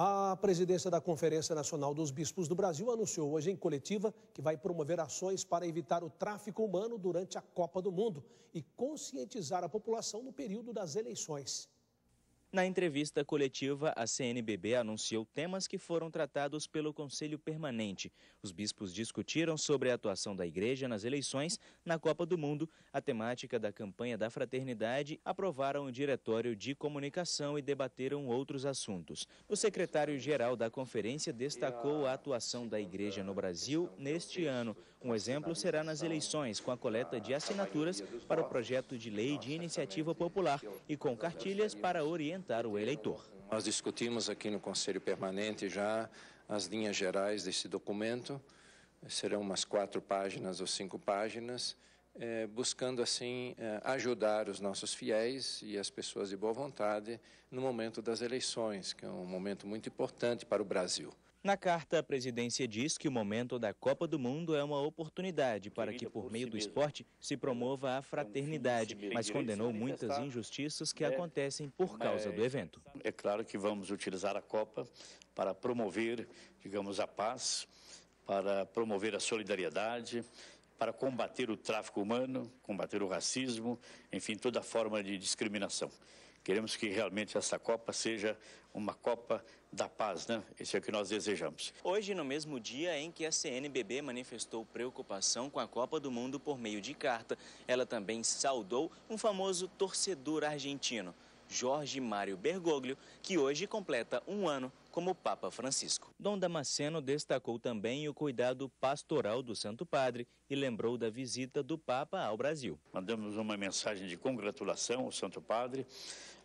A presidência da Conferência Nacional dos Bispos do Brasil anunciou hoje em coletiva que vai promover ações para evitar o tráfico humano durante a Copa do Mundo e conscientizar a população no período das eleições. Na entrevista coletiva, a CNBB anunciou temas que foram tratados pelo Conselho Permanente. Os bispos discutiram sobre a atuação da Igreja nas eleições, na Copa do Mundo, a temática da campanha da fraternidade, aprovaram o Diretório de Comunicação e debateram outros assuntos. O secretário-geral da conferência destacou a atuação da Igreja no Brasil neste ano. Um exemplo será nas eleições, com a coleta de assinaturas para o projeto de lei de iniciativa popular e com cartilhas para orientação orientar o eleitor. Nós discutimos aqui no Conselho Permanente já as linhas gerais desse documento, serão umas quatro páginas ou cinco páginas, eh, buscando assim eh, ajudar os nossos fiéis e as pessoas de boa vontade no momento das eleições, que é um momento muito importante para o Brasil. Na carta, a presidência diz que o momento da Copa do Mundo é uma oportunidade para que, por meio do esporte, se promova a fraternidade, mas condenou muitas injustiças que né? acontecem por causa do evento. É claro que vamos utilizar a Copa para promover, digamos, a paz, para promover a solidariedade para combater o tráfico humano, combater o racismo, enfim, toda forma de discriminação. Queremos que realmente essa Copa seja uma Copa da Paz, né? Isso é o que nós desejamos. Hoje, no mesmo dia em que a CNBB manifestou preocupação com a Copa do Mundo por meio de carta, ela também saudou um famoso torcedor argentino. Jorge Mário Bergoglio, que hoje completa um ano como Papa Francisco. Dom Damasceno destacou também o cuidado pastoral do Santo Padre e lembrou da visita do Papa ao Brasil. Mandamos uma mensagem de congratulação ao Santo Padre,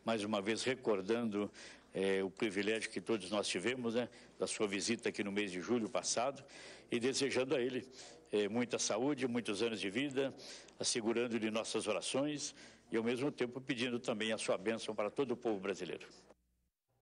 mais uma vez recordando é, o privilégio que todos nós tivemos, né, da sua visita aqui no mês de julho passado, e desejando a ele é, muita saúde, muitos anos de vida, assegurando-lhe nossas orações e, ao mesmo tempo, pedindo também a sua bênção para todo o povo brasileiro.